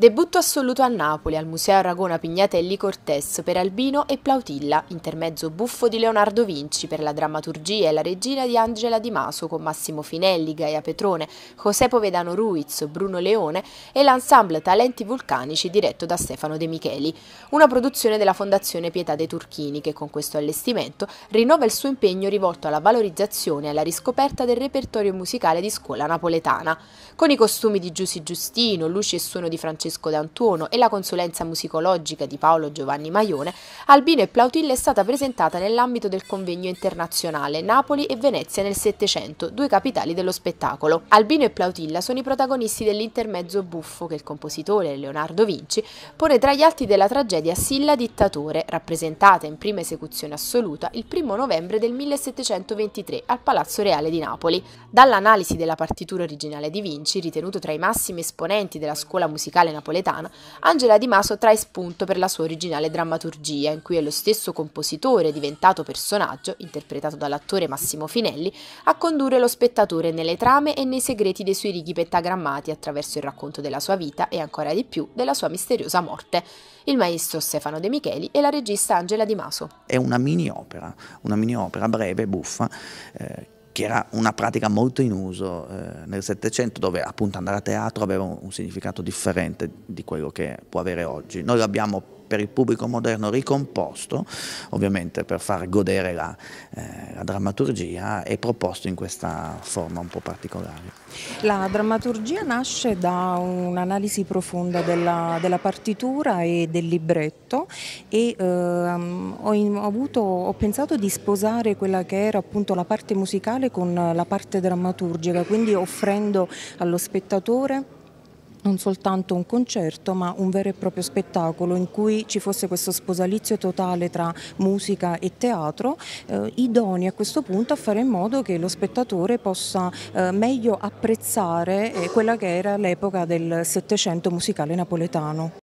Debutto assoluto a Napoli al Museo Aragona Pignatelli Cortés per Albino e Plautilla, intermezzo buffo di Leonardo Vinci per la drammaturgia e la regina di Angela Di Maso con Massimo Finelli, Gaia Petrone, José Vedano Ruiz, Bruno Leone e l'ensemble Talenti Vulcanici diretto da Stefano De Micheli. Una produzione della Fondazione Pietà dei Turchini che con questo allestimento rinnova il suo impegno rivolto alla valorizzazione e alla riscoperta del repertorio musicale di scuola napoletana. Con i costumi di Giussi Giustino, luci e suono di Francesco Francesco D'Antuono e la consulenza musicologica di Paolo Giovanni Maione, Albino e Plautilla è stata presentata nell'ambito del convegno internazionale Napoli e Venezia nel Settecento, due capitali dello spettacolo. Albino e Plautilla sono i protagonisti dell'intermezzo buffo che il compositore Leonardo Vinci pone tra gli atti della tragedia Silla Dittatore, rappresentata in prima esecuzione assoluta il 1 novembre del 1723 al Palazzo Reale di Napoli. Dall'analisi della partitura originale di Vinci, ritenuto tra i massimi esponenti della scuola musicale napoletana, Angela Di Maso trae spunto per la sua originale drammaturgia, in cui è lo stesso compositore, diventato personaggio, interpretato dall'attore Massimo Finelli, a condurre lo spettatore nelle trame e nei segreti dei suoi righi pentagrammati attraverso il racconto della sua vita e ancora di più della sua misteriosa morte. Il maestro Stefano De Micheli e la regista Angela Di Maso. È una mini opera, una mini opera breve, buffa, eh, che era una pratica molto in uso eh, nel Settecento, dove appunto andare a teatro aveva un, significato differente di quello che può avere oggi. Noi l'abbiamo per il pubblico moderno ricomposto, ovviamente per far godere la, eh, la drammaturgia, è proposto in questa forma un po' particolare. La drammaturgia nasce da un'analisi profonda della, della, partitura e del libretto e ehm, ho, in, ho, avuto, ho pensato di sposare quella che era appunto la parte musicale con la parte drammaturgica, quindi offrendo allo spettatore non soltanto un concerto ma un vero e proprio spettacolo in cui ci fosse questo sposalizio totale tra musica e teatro, eh, idonei a questo punto a fare in modo che lo spettatore possa eh, meglio apprezzare eh, quella che era l'epoca del Settecento musicale napoletano.